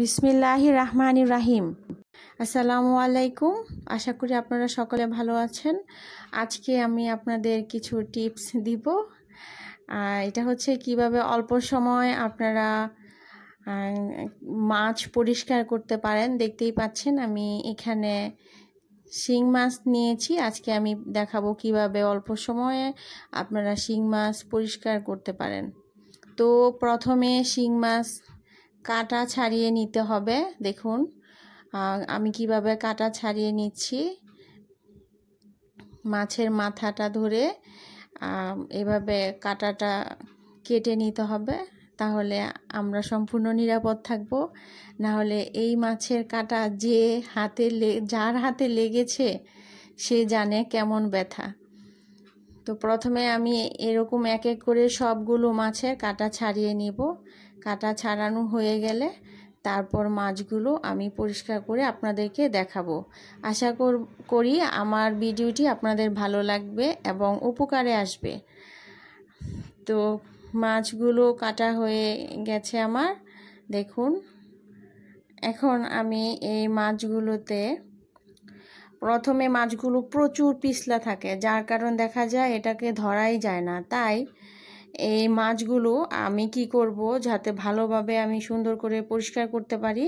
বিসমিল্লাহি রাহমান রাহিম আসসালামু আলাইকুম আশা করি আপনারা সকলে ভালো আছেন আজকে আমি আপনাদের কিছু টিপস দিব এটা হচ্ছে কিভাবে অল্প সময় আপনারা মাছ পরিষ্কার করতে পারেন দেখতেই পাচ্ছেন আমি এখানে শিং মাছ নিয়েছি আজকে আমি দেখাবো কিভাবে অল্প সময়ে আপনারা শিং মাছ পরিষ্কার করতে পারেন তো প্রথমে শিং মাছ কাটা ছাড়িয়ে নিতে হবে দেখুন আমি কিভাবে কাটা ছাড়িয়ে নিচ্ছি মাছের মাথাটা ধরে এভাবে কাটাটা কেটে নিতে হবে তাহলে আমরা সম্পূর্ণ নিরাপদ থাকব না হলে এই মাছের কাটা যে হাতে যার হাতে লেগেছে সে জানে কেমন ব্যথা তো প্রথমে আমি এরকম এক এক করে সবগুলো মাছের কাটা ছাড়িয়ে নিব কাটা ছাড়ানো হয়ে গেলে তারপর মাছগুলো আমি পরিষ্কার করে আপনাদেরকে দেখাবো আশা করি আমার ভিডিওটি আপনাদের ভালো লাগবে এবং উপকারে আসবে তো মাছগুলো কাটা হয়ে গেছে আমার দেখুন এখন আমি এই মাছগুলোতে প্রথমে মাছগুলো প্রচুর পিছলা থাকে যার কারণ দেখা যায় এটাকে ধরাই যায় না তাই এই মাছগুলো আমি কি করব যাতে ভালোভাবে আমি সুন্দর করে পরিষ্কার করতে পারি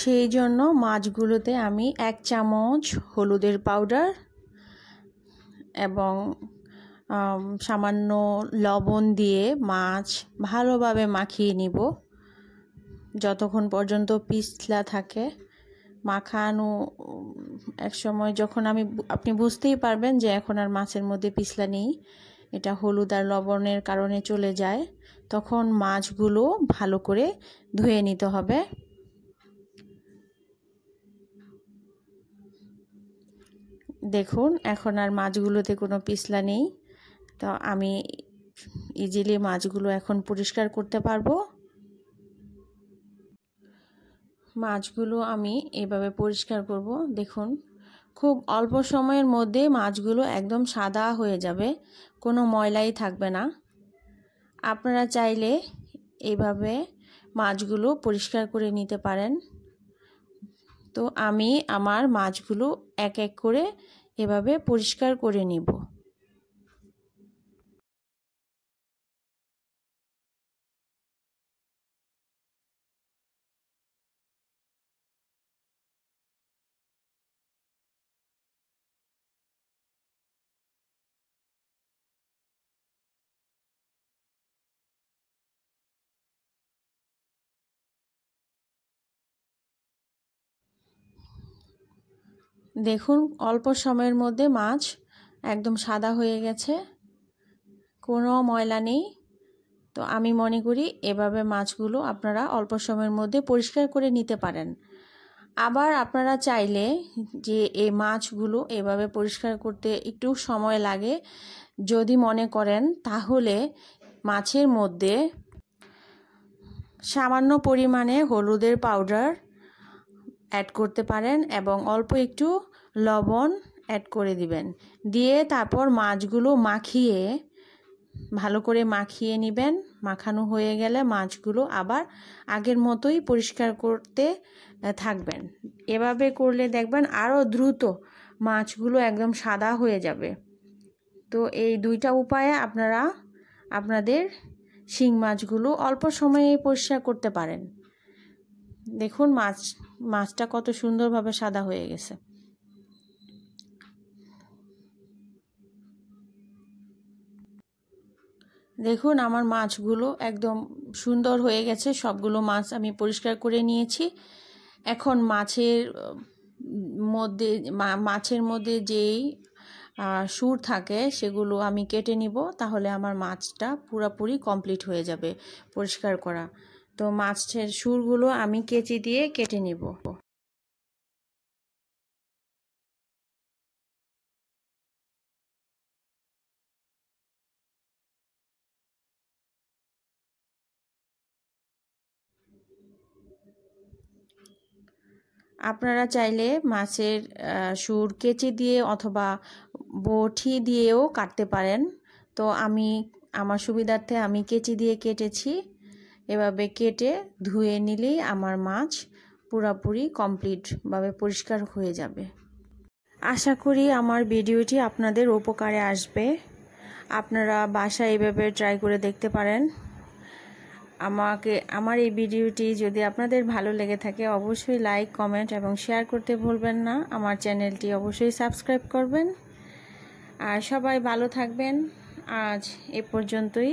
সেই জন্য মাছগুলোতে আমি এক চামচ হলুদের পাউডার এবং সামান্য লবণ দিয়ে মাছ ভালোভাবে মাখিয়ে নিব যতক্ষণ পর্যন্ত পিছলা থাকে মাখানো এক সময় যখন আমি আপনি বুঝতেই পারবেন যে এখন আর মাছের মধ্যে পিছলা নেই এটা হলুদ আর লবণের কারণে চলে যায় তখন মাছগুলো ভালো করে ধুয়ে নিতে হবে দেখুন এখন আর মাছগুলোতে কোনো পিসলা নেই তো আমি ইজিলি মাছগুলো এখন পরিষ্কার করতে পারবো মাছগুলো আমি এভাবে পরিষ্কার করব দেখুন খুব অল্প সময়ের মধ্যে মাছগুলো একদম সাদা হয়ে যাবে কোনো ময়লাই থাকবে না আপনারা চাইলে এভাবে মাছগুলো পরিষ্কার করে নিতে পারেন তো আমি আমার মাছগুলো এক এক করে এভাবে পরিষ্কার করে নিব দেখুন অল্প সময়ের মধ্যে মাছ একদম সাদা হয়ে গেছে কোনো ময়লা নেই তো আমি মনে করি এভাবে মাছগুলো আপনারা অল্প সময়ের মধ্যে পরিষ্কার করে নিতে পারেন আবার আপনারা চাইলে যে এই মাছগুলো এভাবে পরিষ্কার করতে একটু সময় লাগে যদি মনে করেন তাহলে মাছের মধ্যে সামান্য পরিমাণে হলুদের পাউডার অ্যাড করতে পারেন এবং অল্প একটু লবণ অ্যাড করে দিবেন দিয়ে তারপর মাছগুলো মাখিয়ে ভালো করে মাখিয়ে নেবেন মাখানো হয়ে গেলে মাছগুলো আবার আগের মতোই পরিষ্কার করতে থাকবেন এভাবে করলে দেখবেন আরও দ্রুত মাছগুলো একদম সাদা হয়ে যাবে তো এই দুইটা উপায়ে আপনারা আপনাদের শিং মাছগুলো অল্প সময়ে পরিষ্কার করতে পারেন দেখুন মাছ মাছটা কত সুন্দরভাবে সাদা হয়ে গেছে দেখুন আমার মাছগুলো একদম সুন্দর হয়ে গেছে সবগুলো মাছ আমি পরিষ্কার করে নিয়েছি এখন মাছের মধ্যে মাছের মধ্যে যেই সুর থাকে সেগুলো আমি কেটে নিব তাহলে আমার মাছটা পুরাপুরি কমপ্লিট হয়ে যাবে পরিষ্কার করা তো মাছের সুরগুলো আমি কেচি দিয়ে কেটে নিব আপনারা চাইলে মাছের সুর কেচি দিয়ে অথবা বঠি দিয়েও কাটতে পারেন তো আমি আমার সুবিধার্থে আমি কেচি দিয়ে কেটেছি এভাবে কেটে ধুয়ে নিলেই আমার মাছ পুরাপুরি কমপ্লিটভাবে পরিষ্কার হয়ে যাবে আশা করি আমার ভিডিওটি আপনাদের উপকারে আসবে আপনারা বাসায় এভাবে ট্রাই করে দেখতে পারেন আমাকে আমার এই ভিডিওটি যদি আপনাদের ভালো লেগে থাকে অবশ্যই লাইক কমেন্ট এবং শেয়ার করতে ভুলবেন না আমার চ্যানেলটি অবশ্যই সাবস্ক্রাইব করবেন আর সবাই ভালো থাকবেন আজ এ পর্যন্তই